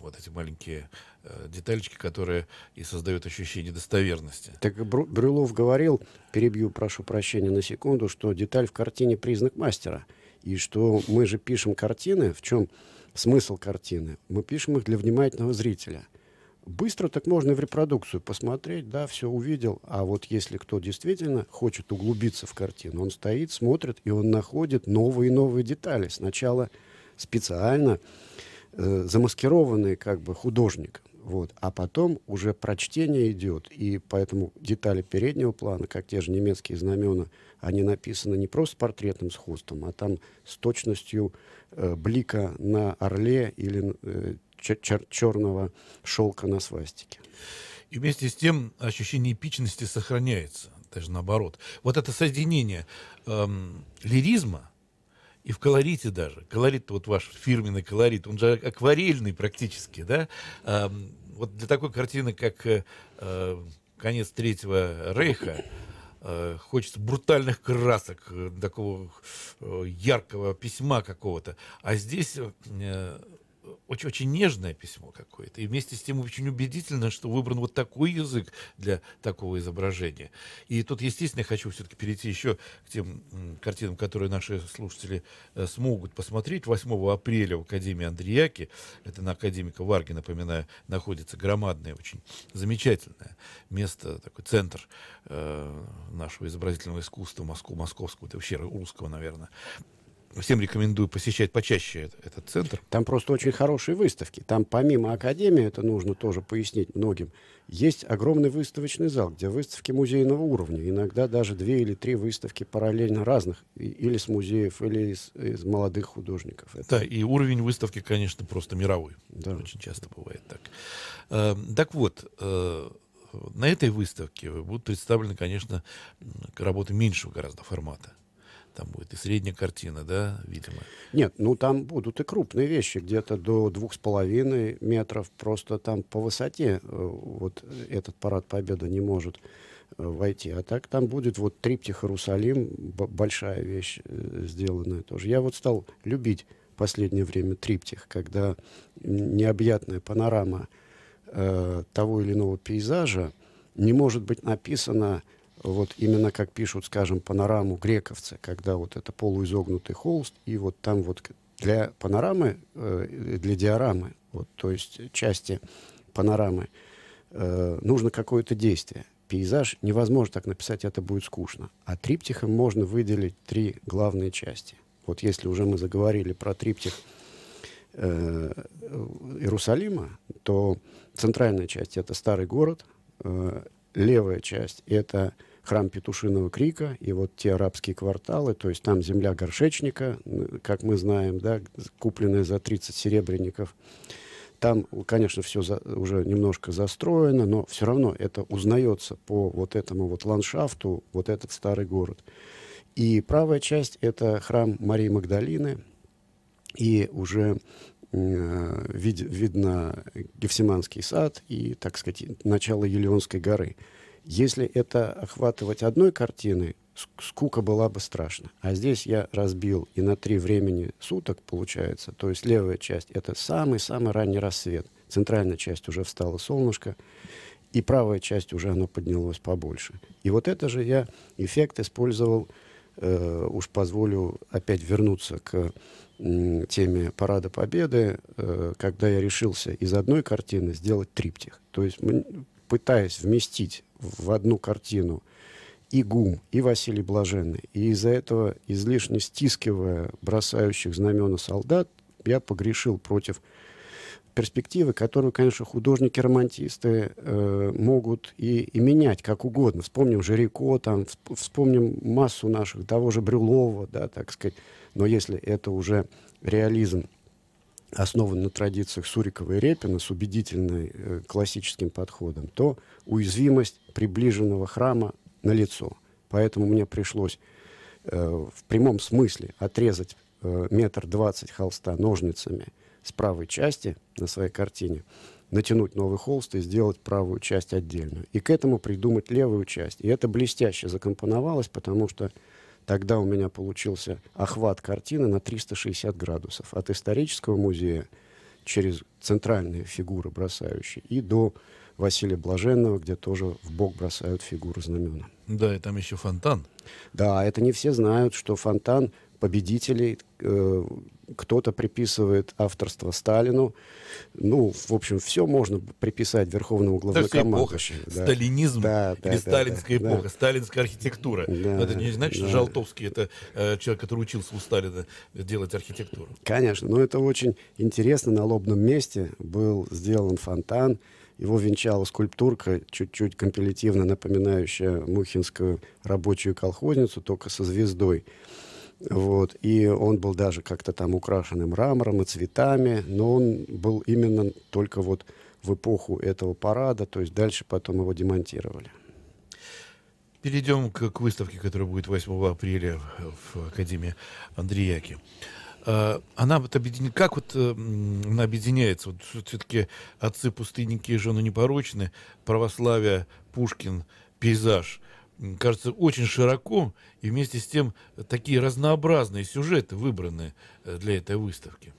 вот эти маленькие Э, детальчики, которые и создают ощущение достоверности. Так Бру Брюлов говорил, перебью, прошу прощения на секунду, что деталь в картине признак мастера. И что мы же пишем картины, в чем смысл картины? Мы пишем их для внимательного зрителя. Быстро так можно и в репродукцию посмотреть, да, все увидел. А вот если кто действительно хочет углубиться в картину, он стоит, смотрит, и он находит новые и новые детали. Сначала специально э, замаскированные как бы художником вот. А потом уже прочтение идет, и поэтому детали переднего плана, как те же немецкие знамена, они написаны не просто портретным сходством, а там с точностью э, блика на орле или э, чер- черного шелка на свастике. И вместе с тем ощущение эпичности сохраняется, даже наоборот. Вот это соединение эм, лиризма – и в колорите даже. Колорит, вот ваш фирменный колорит, он же акварельный практически, да? А, вот для такой картины, как а, «Конец Третьего Рейха», э, хочется брутальных красок, такого яркого письма какого-то. А здесь очень-очень нежное письмо какое-то. И вместе с тем очень убедительно, что выбран вот такой язык для такого изображения. И тут, естественно, я хочу все-таки перейти еще к тем картинам, которые наши слушатели э, смогут посмотреть. 8 апреля в Академии Андреяки, это на Академика Варги, напоминаю, находится громадное, очень замечательное место, такой центр э, нашего изобразительного искусства Москвы, московского, это вообще русского, наверное всем рекомендую посещать почаще этот, этот центр. Там просто очень хорошие выставки. Там помимо Академии, это нужно тоже пояснить многим, есть огромный выставочный зал, где выставки музейного уровня. Иногда даже две или три выставки параллельно разных. И, или с музеев, или из, из молодых художников. Это... Да, и уровень выставки, конечно, просто мировой. Да. Очень часто бывает так. Э, так вот, э, на этой выставке будут представлены, конечно, работы меньшего гораздо формата. Там будет и средняя картина, да, видимо? Нет, ну там будут и крупные вещи, где-то до двух с половиной метров. Просто там по высоте э, вот этот парад Победы не может э, войти. А так там будет вот триптих Иерусалим, большая вещь э, сделанная тоже. Я вот стал любить в последнее время триптих, когда необъятная панорама э, того или иного пейзажа не может быть написана вот именно как пишут, скажем, панораму грековцы, когда вот это полуизогнутый холст, и вот там вот для панорамы, э, для диорамы, вот, то есть части панорамы, э, нужно какое-то действие. Пейзаж невозможно так написать, это будет скучно. А триптихом можно выделить три главные части. Вот если уже мы заговорили про триптих э, Иерусалима, то центральная часть — это старый город, левая часть — это храм Петушиного крика и вот те арабские кварталы, то есть там земля горшечника, как мы знаем, да, купленная за 30 серебряников. Там, конечно, все за, уже немножко застроено, но все равно это узнается по вот этому вот ландшафту, вот этот старый город. И правая часть — это храм Марии Магдалины, и уже э, вид, видно Гефсиманский сад и, так сказать, начало Елеонской горы — если это охватывать одной картиной, скука была бы страшна. А здесь я разбил и на три времени суток получается. То есть левая часть — это самый-самый ранний рассвет. Центральная часть уже встало солнышко, и правая часть уже оно поднялось побольше. И вот это же я эффект использовал, э, уж позволю опять вернуться к теме Парада Победы, э, когда я решился из одной картины сделать триптих. То есть пытаясь вместить в одну картину и ГУМ, и Василий Блаженный, и из-за этого, излишне стискивая бросающих знамена солдат, я погрешил против перспективы, которую, конечно, художники-романтисты э, могут и, и менять как угодно. Вспомним Жирико, там, вспомним массу наших, того же Брюлова, да, так сказать. Но если это уже реализм основан на традициях Сурикова и Репина с убедительным э, классическим подходом, то уязвимость приближенного храма на лицо. Поэтому мне пришлось э, в прямом смысле отрезать э, метр двадцать холста ножницами с правой части на своей картине, натянуть новый холст и сделать правую часть отдельную. И к этому придумать левую часть. И это блестяще закомпоновалось, потому что Тогда у меня получился охват картины на 360 градусов. От исторического музея через центральные фигуры бросающие и до Василия Блаженного, где тоже в бок бросают фигуры знамена. Да, и там еще фонтан. Да, это не все знают, что фонтан победителей э, кто-то приписывает авторство Сталину. Ну, в общем, все можно приписать верховному главнокомандующему. Да. Сталинизм да, да, или да, сталинская да, эпоха, да. сталинская архитектура. Да, это не значит, да. что Жалтовский это э, человек, который учился у Сталина делать архитектуру. Конечно, но это очень интересно. На лобном месте был сделан фонтан. Его венчала скульптурка, чуть-чуть компилятивно напоминающая мухинскую рабочую колхозницу, только со звездой. Вот. И он был даже как-то там украшен мрамором и цветами, но он был именно только вот в эпоху этого парада, то есть дальше потом его демонтировали. Перейдем к, к выставке, которая будет 8 апреля в Академии Андреяки а, она вот объединяет, как вот э, она объединяется? Вот все-таки отцы пустынники и жены непорочны, православие, Пушкин, пейзаж кажется, очень широко, и вместе с тем такие разнообразные сюжеты выбраны э, для этой выставки.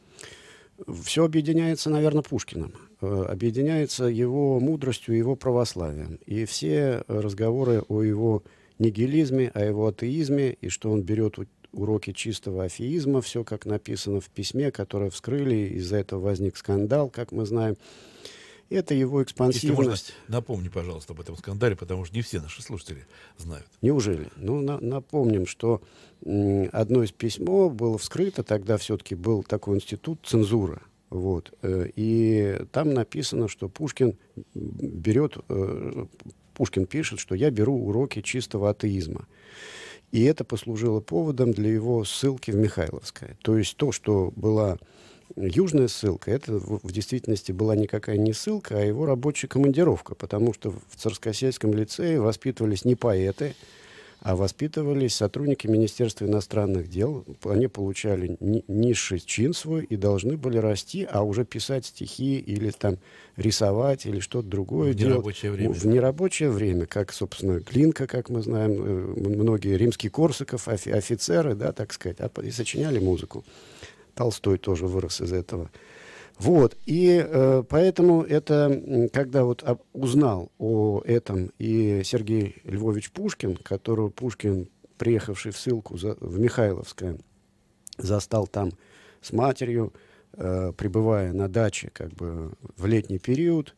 Все объединяется, наверное, Пушкиным. Э, объединяется его мудростью, его православием. И все разговоры о его нигилизме, о его атеизме, и что он берет уроки чистого афеизма, все как написано в письме, которое вскрыли, из-за этого возник скандал, как мы знаем это его экспансивность. Если можно, напомни, пожалуйста, об этом скандале, потому что не все наши слушатели знают. Неужели? Ну, на, напомним, что одно из письмо было вскрыто, тогда все-таки был такой институт цензура. Вот. Э, и там написано, что Пушкин берет, э, Пушкин пишет, что я беру уроки чистого атеизма. И это послужило поводом для его ссылки в Михайловское. То есть то, что была Южная ссылка, это в действительности была никакая не ссылка, а его рабочая командировка, потому что в Царскосельском лицее воспитывались не поэты, а воспитывались сотрудники Министерства иностранных дел. Они получали низший чин свой и должны были расти, а уже писать стихи или там рисовать или что-то другое. В нерабочее время. В нерабочее время, как, собственно, Клинка, как мы знаем, э, многие римские Корсаков, офицеры, да, так сказать, а, и сочиняли музыку. Толстой тоже вырос из этого. Вот, и э, поэтому это, когда вот об, узнал о этом и Сергей Львович Пушкин, которого Пушкин, приехавший в ссылку за, в Михайловское, застал там с матерью, э, пребывая на даче как бы в летний период,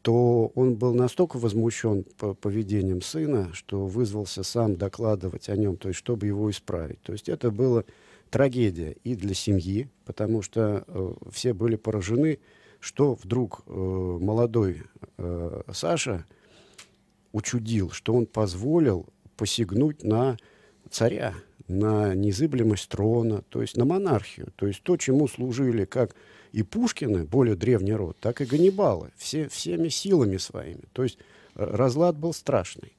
то он был настолько возмущен по поведением сына, что вызвался сам докладывать о нем, то есть чтобы его исправить. То есть это было трагедия и для семьи, потому что э, все были поражены, что вдруг э, молодой э, Саша учудил, что он позволил посягнуть на царя, на незыблемость трона, то есть на монархию, то есть то, чему служили как и Пушкины, более древний род, так и Ганнибалы, все, всеми силами своими. То есть э, разлад был страшный.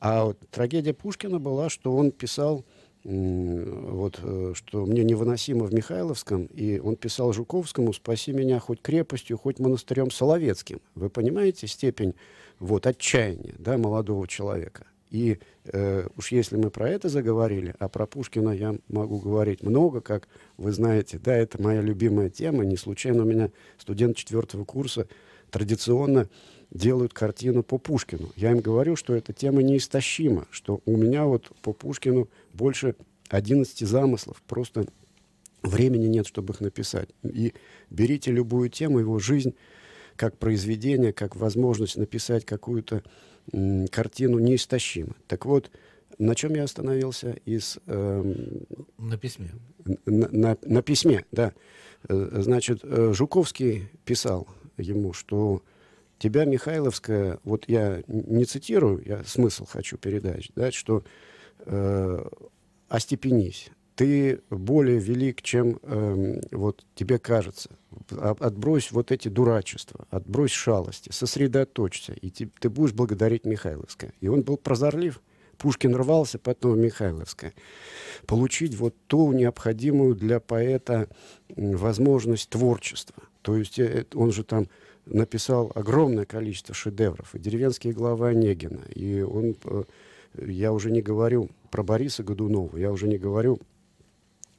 А трагедия Пушкина была, что он писал вот, э, что мне невыносимо в Михайловском, и он писал Жуковскому «Спаси меня хоть крепостью, хоть монастырем Соловецким». Вы понимаете степень вот, отчаяния да, молодого человека? И э, уж если мы про это заговорили, а про Пушкина я могу говорить много, как вы знаете, да, это моя любимая тема, не случайно у меня студент четвертого курса традиционно делают картину по Пушкину. Я им говорю, что эта тема неистощима, что у меня вот по Пушкину больше 11 замыслов, просто времени нет, чтобы их написать. И берите любую тему, его жизнь как произведение, как возможность написать какую-то картину неистощима. Так вот, на чем я остановился из... Э, на письме. На, на, на письме, да. Э, значит, э, Жуковский писал ему, что тебя Михайловская, вот я не цитирую, я смысл хочу передать, да, что э, остепенись, ты более велик, чем э, вот тебе кажется. А, отбрось вот эти дурачества, отбрось шалости, сосредоточься, и ты, ты будешь благодарить Михайловская. И он был прозорлив. Пушкин рвался, потом Михайловская. Получить вот ту необходимую для поэта возможность творчества. То есть э, э, он же там написал огромное количество шедевров. И «Деревенские главы Онегина». И он, э, я уже не говорю про Бориса Годунова, я уже не говорю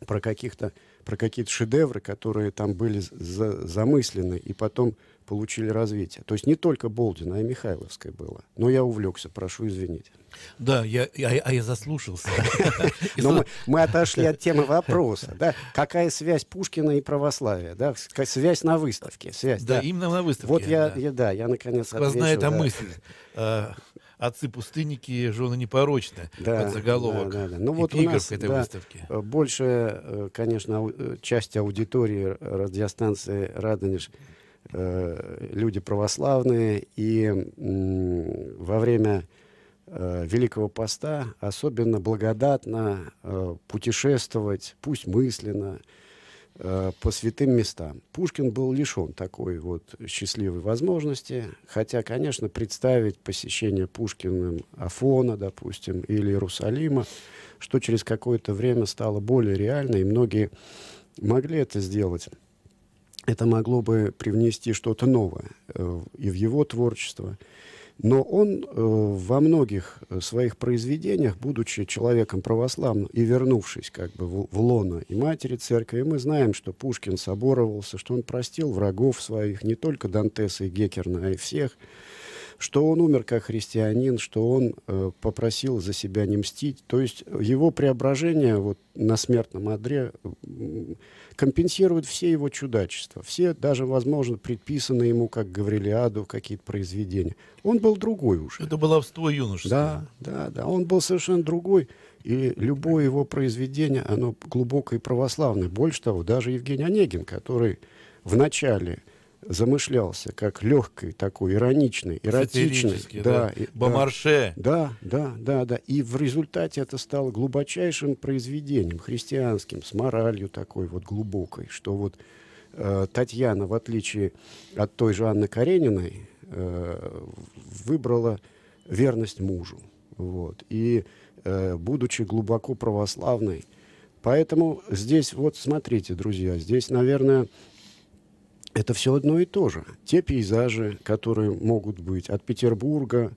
про каких-то про какие-то шедевры, которые там были за, замыслены и потом получили развитие. То есть не только Болдина, а и Михайловская было. Но я увлекся, прошу извинить. Да, я, я, а я заслушался. [LAUGHS] Но мы, мы отошли от темы вопроса. Да? Какая связь Пушкина и православия? Да? Связь на выставке. Связь, да, да, именно на выставке. Вот я, да, я, да, я наконец Сквозная ответил. Сквозная эта да. мысль а, отцы-пустынники, жены непорочные. Да, под заголовок. Да, да, да. Ну, вот у нас, этой да, выставки. Э, большая, э, конечно, э, часть аудитории радиостанции «Радонеж» Э, люди православные, и во время э, Великого Поста особенно благодатно э, путешествовать, пусть мысленно, по святым местам. Пушкин был лишен такой вот счастливой возможности, хотя, конечно, представить посещение Пушкиным Афона, допустим, или Иерусалима, что через какое-то время стало более реально, и многие могли это сделать это могло бы привнести что-то новое э, и в его творчество. Но он э, во многих э, своих произведениях, будучи человеком православным и вернувшись как бы в, в лоно и матери церкви, мы знаем, что Пушкин соборовался, что он простил врагов своих, не только Дантеса и Гекерна, а и всех, что он умер как христианин, что он попросил за себя не мстить. То есть его преображение вот, на смертном одре компенсирует все его чудачества, все даже, возможно, предписанные ему, как Гаврилиаду, какие-то произведения. Он был другой уже. Это было баловство юношества. Да, да, да. Он был совершенно другой. И любое его произведение, оно глубокое и православное. Больше того, даже Евгений Онегин, который в начале замышлялся как легкий такой, ироничный эротичной. Да, да. Бомарше. Да, да, да, да. И в результате это стало глубочайшим произведением, христианским, с моралью такой вот глубокой, что вот э, Татьяна, в отличие от той же Анны Карениной, э, выбрала верность мужу. Вот. И э, будучи глубоко православной, Поэтому здесь, вот смотрите, друзья, здесь, наверное, это все одно и то же. Те пейзажи, которые могут быть от Петербурга,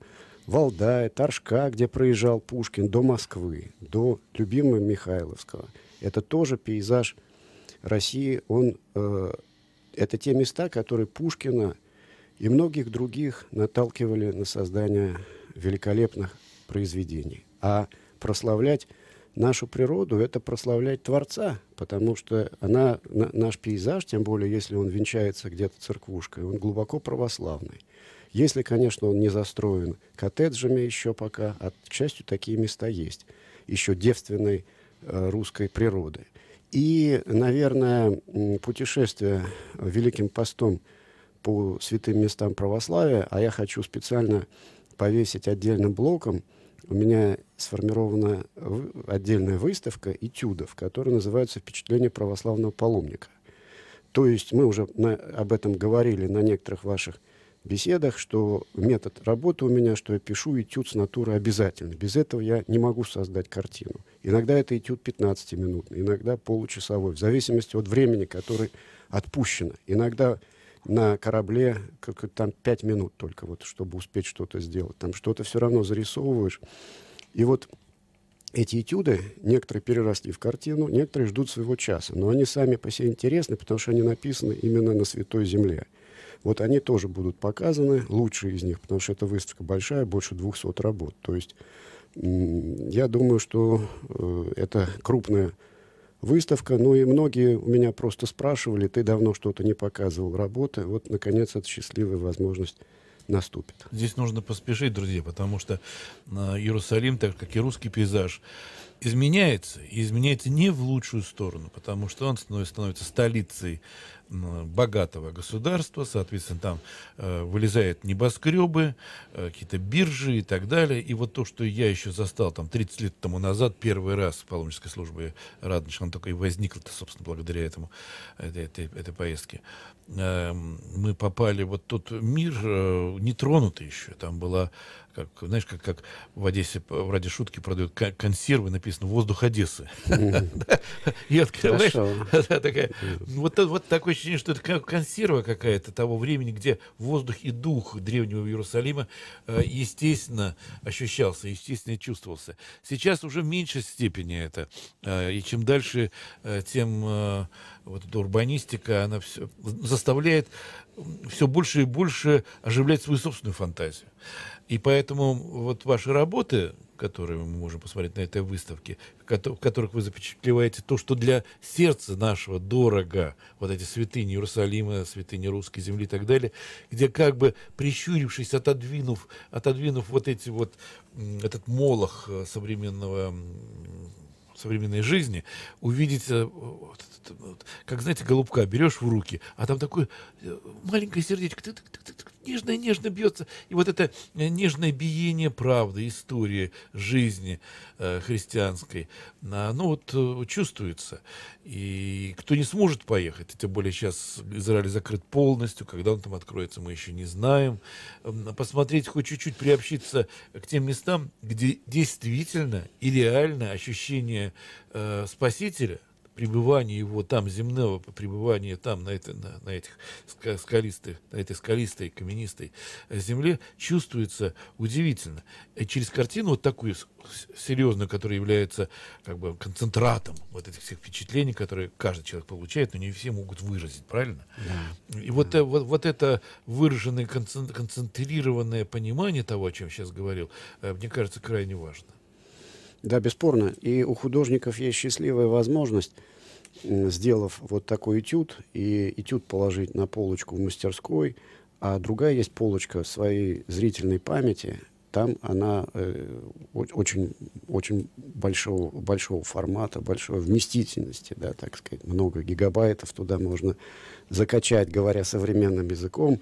Валдая, Торжка, где проезжал Пушкин, до Москвы, до любимого Михайловского. Это тоже пейзаж России. Он, э, это те места, которые Пушкина и многих других наталкивали на создание великолепных произведений. А прославлять нашу природу, это прославлять Творца, потому что она, на, наш пейзаж, тем более если он венчается где-то церквушкой, он глубоко православный. Если, конечно, он не застроен коттеджами еще пока, а, к счастью, такие места есть, еще девственной э, русской природы. И, наверное, путешествие Великим постом по святым местам православия, а я хочу специально повесить отдельным блоком – у меня сформирована отдельная выставка этюдов, которые называются «Впечатление православного паломника». То есть мы уже на, об этом говорили на некоторых ваших беседах, что метод работы у меня, что я пишу этюд с натуры обязательно. Без этого я не могу создать картину. Иногда это этюд 15-минутный, иногда получасовой, в зависимости от времени, которое отпущено. Иногда на корабле как, там 5 минут только, вот, чтобы успеть что-то сделать. Там что-то все равно зарисовываешь. И вот эти этюды, некоторые переросли в картину, некоторые ждут своего часа. Но они сами по себе интересны, потому что они написаны именно на Святой Земле. Вот они тоже будут показаны, лучшие из них, потому что эта выставка большая, больше 200 работ. То есть я думаю, что э, это крупная выставка. Ну и многие у меня просто спрашивали, ты давно что-то не показывал работы. Вот, наконец, эта счастливая возможность наступит. Здесь нужно поспешить, друзья, потому что э, Иерусалим, так как и русский пейзаж, изменяется, и изменяется не в лучшую сторону, потому что он становится, становится столицей богатого государства, соответственно, там э, вылезают небоскребы, э, какие-то биржи и так далее. И вот то, что я еще застал там 30 лет тому назад, первый раз в паломнической службе Радныч, он только и возникла-то, собственно, благодаря этому, этой, этой, этой поездке. Э, мы попали вот тот мир э, нетронутый еще, там была как, знаешь, как, как в Одессе ради шутки продают консервы, написано «Воздух Одессы». И открываешь, [LAUGHS] вот, вот такое ощущение, что это консерва какая-то того времени, где воздух и дух древнего Иерусалима э, естественно ощущался, естественно чувствовался. Сейчас уже в меньшей степени это. Э, и чем дальше, э, тем вот эта урбанистика, она все заставляет все больше и больше оживлять свою собственную фантазию. И поэтому вот ваши работы, которые мы можем посмотреть на этой выставке, в которых вы запечатлеваете то, что для сердца нашего дорого, вот эти святыни Иерусалима, святыни русской земли и так далее, где как бы прищурившись, отодвинув, отодвинув вот эти вот, этот молох э, современного современной жизни, увидеть, э, как, знаете, голубка берешь в руки, а там такое э, маленькое сердечко, тык -тык -тык нежно-нежно бьется. И вот это э, нежное биение правды, истории, жизни э, христианской, оно ну вот э, чувствуется. И кто не сможет поехать, тем более сейчас Израиль закрыт полностью, когда он там откроется, мы еще не знаем. Посмотреть хоть чуть-чуть, приобщиться к тем местам, где действительно и реально ощущение Спасителя – Пребывание его там, земного пребывания там, на, это, на, на, этих скалистых, на этой скалистой, каменистой э, земле, чувствуется удивительно. И э, через картину вот такую серьезную, которая является как бы концентратом вот этих всех впечатлений, которые каждый человек получает, но не все могут выразить, правильно? Да. И вот, да. Э, вот, вот это выраженное, концентрированное понимание того, о чем сейчас говорил, мне кажется, крайне важно. Да, бесспорно. И у художников есть счастливая возможность, сделав вот такой этюд, и этюд положить на полочку в мастерской, а другая есть полочка своей зрительной памяти, там она э, очень, очень большого, большого формата, большой вместительности, да, так сказать, много гигабайтов туда можно закачать, говоря современным языком.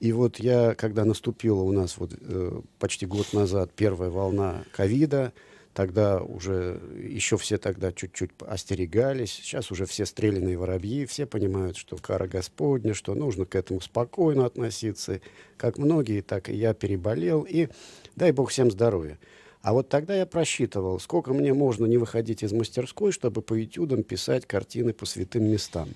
И вот я, когда наступила у нас вот э, почти год назад первая волна ковида, Тогда уже еще все тогда чуть-чуть остерегались. Сейчас уже все стрелянные воробьи, все понимают, что кара Господня, что нужно к этому спокойно относиться. Как многие, так и я переболел. И дай бог всем здоровья. А вот тогда я просчитывал, сколько мне можно не выходить из мастерской, чтобы по этюдам писать картины по святым местам.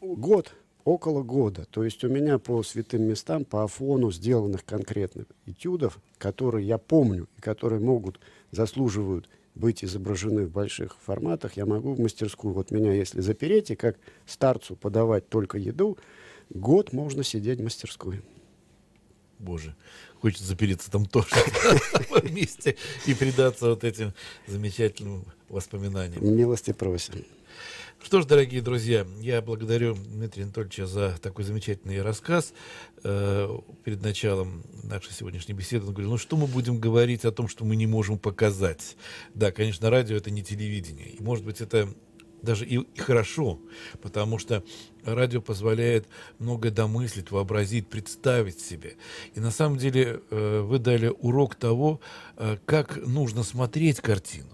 Год, около года. То есть у меня по святым местам, по Афону сделанных конкретных этюдов, которые я помню и которые могут заслуживают быть изображены в больших форматах, я могу в мастерскую, вот меня если запереть и как старцу подавать только еду, год можно сидеть в мастерской. Боже, хочется запереться там тоже [LAUGHS] вместе и предаться вот этим замечательным воспоминаниям. Милости просим. Что ж, дорогие друзья, я благодарю Дмитрия Анатольевича за такой замечательный рассказ. Э, перед началом нашей сегодняшней беседы он говорил, ну что мы будем говорить о том, что мы не можем показать? Да, конечно, радио это не телевидение. И, может быть, это даже и, и хорошо, потому что радио позволяет многое домыслить, вообразить, представить себе. И на самом деле э, вы дали урок того, э, как нужно смотреть картину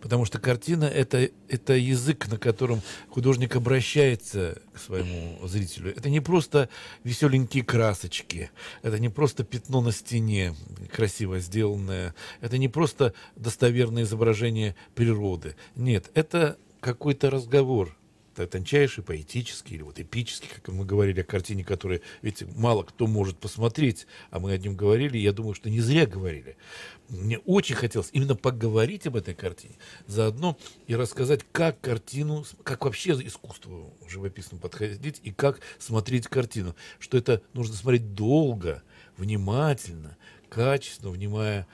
потому что картина это, — это язык, на котором художник обращается к своему зрителю. Это не просто веселенькие красочки, это не просто пятно на стене, красиво сделанное, это не просто достоверное изображение природы. Нет, это какой-то разговор — тончайший, поэтический или вот эпический, как мы говорили о картине, которую ведь мало кто может посмотреть, а мы о нем говорили, я думаю, что не зря говорили. Мне очень хотелось именно поговорить об этой картине, заодно и рассказать, как картину, как вообще искусству живописному подходить и как смотреть картину, что это нужно смотреть долго, внимательно, качественно, внимая,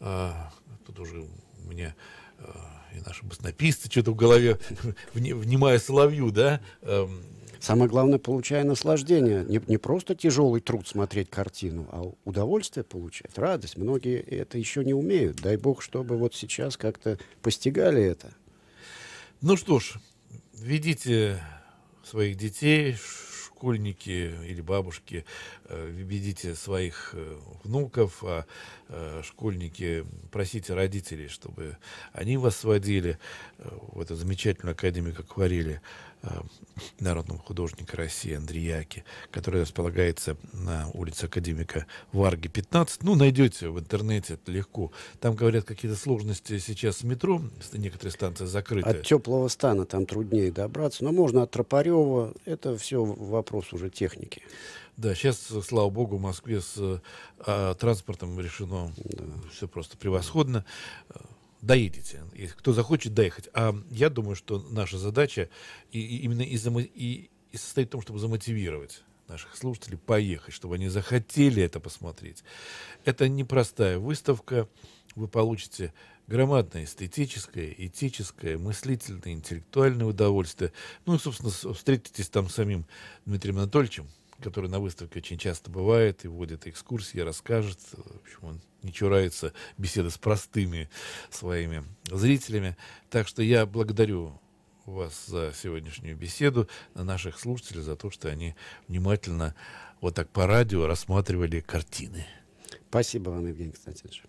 а, тут уже у меня а, и наши баснописцы что-то в голове, [LAUGHS] внимая соловью, да, эм, Самое главное, получая наслаждение. Не, не просто тяжелый труд смотреть картину, а удовольствие получать, радость. Многие это еще не умеют. Дай бог, чтобы вот сейчас как-то постигали это. Ну что ж, ведите своих детей, школьники или бабушки, э, ведите своих э, внуков, а э, школьники просите родителей, чтобы они вас сводили в эту замечательную академию акварели. Э, народного художника России Андреяки, который располагается на улице Академика Варги 15. Ну, найдете в интернете, это легко. Там, говорят, какие-то сложности сейчас с метро, некоторые станции закрыты. От теплого стана там труднее добраться, но можно от Тропарева. Это все вопрос уже техники. Да, сейчас, слава богу, в Москве с а, транспортом решено да. все просто превосходно доедете, кто захочет доехать. А я думаю, что наша задача и, и именно и, и, и состоит в том, чтобы замотивировать наших слушателей поехать, чтобы они захотели это посмотреть. Это непростая выставка. Вы получите громадное эстетическое, этическое, мыслительное, интеллектуальное удовольствие. Ну и, собственно, встретитесь там с самим Дмитрием Анатольевичем, который на выставке очень часто бывает и водит экскурсии, расскажет. В общем, он не чурается беседы с простыми своими зрителями. Так что я благодарю вас за сегодняшнюю беседу, наших слушателей за то, что они внимательно вот так по радио рассматривали картины. Спасибо вам, Евгений Константинович.